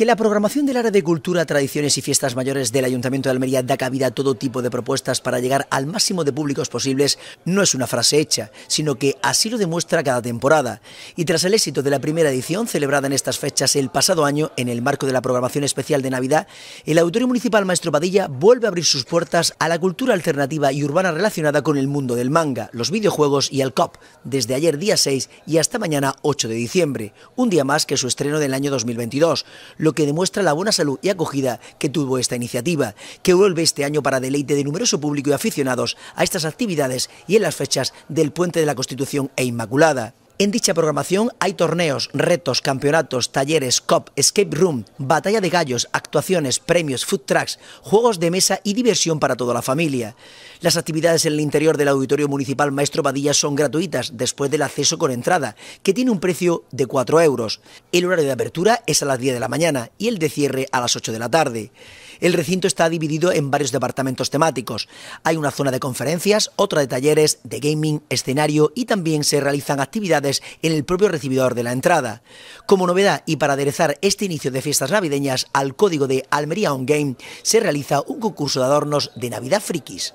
que la programación del área de cultura, tradiciones y fiestas mayores del Ayuntamiento de Almería da cabida a todo tipo de propuestas para llegar al máximo de públicos posibles no es una frase hecha, sino que así lo demuestra cada temporada. Y tras el éxito de la primera edición, celebrada en estas fechas el pasado año, en el marco de la programación especial de Navidad, el Auditorio Municipal Maestro Padilla vuelve a abrir sus puertas a la cultura alternativa y urbana relacionada con el mundo del manga, los videojuegos y el COP, desde ayer día 6 y hasta mañana 8 de diciembre, un día más que su estreno del año 2022 que demuestra la buena salud y acogida que tuvo esta iniciativa, que vuelve este año para deleite de numeroso público y aficionados a estas actividades y en las fechas del Puente de la Constitución e Inmaculada. En dicha programación hay torneos, retos, campeonatos, talleres, COP, escape room, batalla de gallos, actuaciones, premios, food trucks, juegos de mesa y diversión para toda la familia. Las actividades en el interior del Auditorio Municipal Maestro Badilla son gratuitas después del acceso con entrada, que tiene un precio de 4 euros. El horario de apertura es a las 10 de la mañana y el de cierre a las 8 de la tarde. El recinto está dividido en varios departamentos temáticos. Hay una zona de conferencias, otra de talleres, de gaming, escenario y también se realizan actividades en el propio recibidor de la entrada. Como novedad y para aderezar este inicio de fiestas navideñas al código de Almería On Game, se realiza un concurso de adornos de Navidad Frikis.